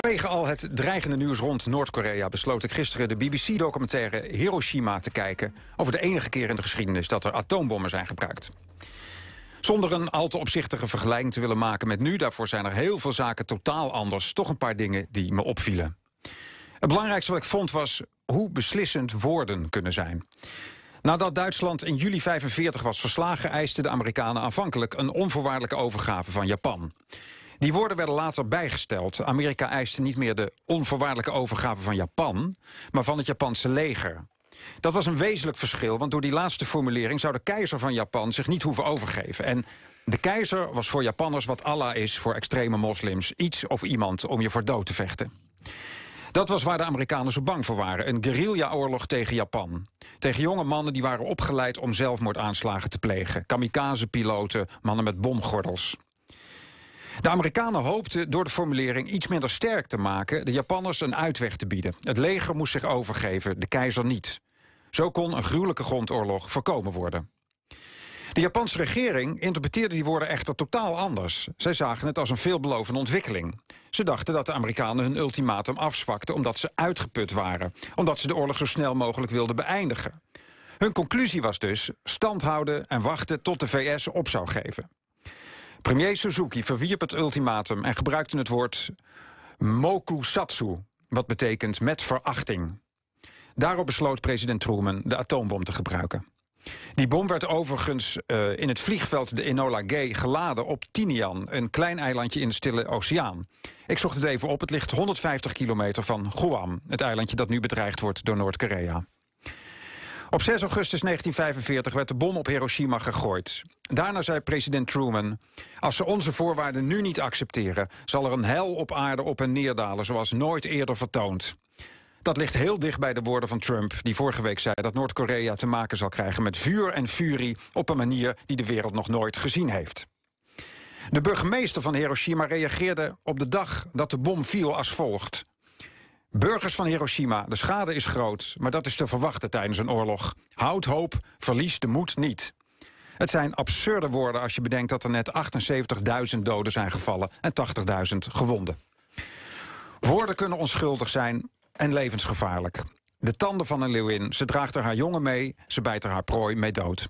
Vanwege al het dreigende nieuws rond Noord-Korea besloot ik gisteren de BBC-documentaire Hiroshima te kijken over de enige keer in de geschiedenis dat er atoombommen zijn gebruikt. Zonder een al te opzichtige vergelijking te willen maken met nu, daarvoor zijn er heel veel zaken totaal anders, toch een paar dingen die me opvielen. Het belangrijkste wat ik vond was hoe beslissend woorden kunnen zijn. Nadat Duitsland in juli 45 was verslagen, eisten de Amerikanen aanvankelijk een onvoorwaardelijke overgave van Japan. Die woorden werden later bijgesteld. Amerika eiste niet meer de onvoorwaardelijke overgave van Japan... maar van het Japanse leger. Dat was een wezenlijk verschil, want door die laatste formulering... zou de keizer van Japan zich niet hoeven overgeven. En de keizer was voor Japanners wat Allah is voor extreme moslims. Iets of iemand om je voor dood te vechten. Dat was waar de Amerikanen zo bang voor waren. Een guerrilla-oorlog tegen Japan. Tegen jonge mannen die waren opgeleid om zelfmoordaanslagen te plegen. Kamikaze-piloten, mannen met bomgordels. De Amerikanen hoopten door de formulering iets minder sterk te maken... de Japanners een uitweg te bieden. Het leger moest zich overgeven, de keizer niet. Zo kon een gruwelijke grondoorlog voorkomen worden. De Japanse regering interpreteerde die woorden echter totaal anders. Zij zagen het als een veelbelovende ontwikkeling. Ze dachten dat de Amerikanen hun ultimatum afzwakten omdat ze uitgeput waren. Omdat ze de oorlog zo snel mogelijk wilden beëindigen. Hun conclusie was dus standhouden en wachten tot de VS op zou geven. Premier Suzuki verwierp het ultimatum en gebruikte het woord mokusatsu, wat betekent met verachting. Daarop besloot president Truman de atoombom te gebruiken. Die bom werd overigens eh, in het vliegveld de Enola Gay geladen op Tinian, een klein eilandje in de Stille Oceaan. Ik zocht het even op, het ligt 150 kilometer van Guam, het eilandje dat nu bedreigd wordt door Noord-Korea. Op 6 augustus 1945 werd de bom op Hiroshima gegooid. Daarna zei president Truman... als ze onze voorwaarden nu niet accepteren... zal er een hel op aarde op en neerdalen zoals nooit eerder vertoond. Dat ligt heel dicht bij de woorden van Trump, die vorige week zei... dat Noord-Korea te maken zal krijgen met vuur en furie... op een manier die de wereld nog nooit gezien heeft. De burgemeester van Hiroshima reageerde op de dag dat de bom viel als volgt. Burgers van Hiroshima, de schade is groot, maar dat is te verwachten tijdens een oorlog. Houd hoop, verlies de moed niet. Het zijn absurde woorden als je bedenkt dat er net 78.000 doden zijn gevallen en 80.000 gewonden. Woorden kunnen onschuldig zijn en levensgevaarlijk. De tanden van een leeuwin, ze draagt er haar jongen mee, ze bijt er haar prooi mee dood.